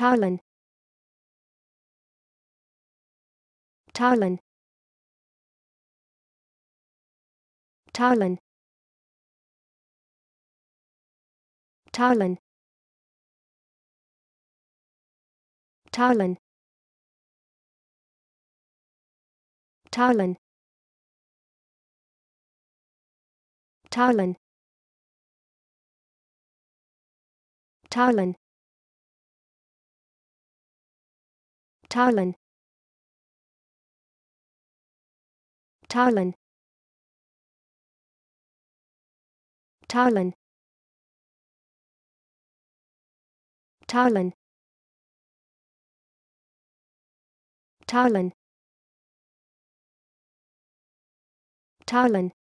Thailand Thailand Thailand Thailand Thailand Thailand Thailand Thailand Tarlin Tarlin Tarlin Tarlin Tarlin Tarlin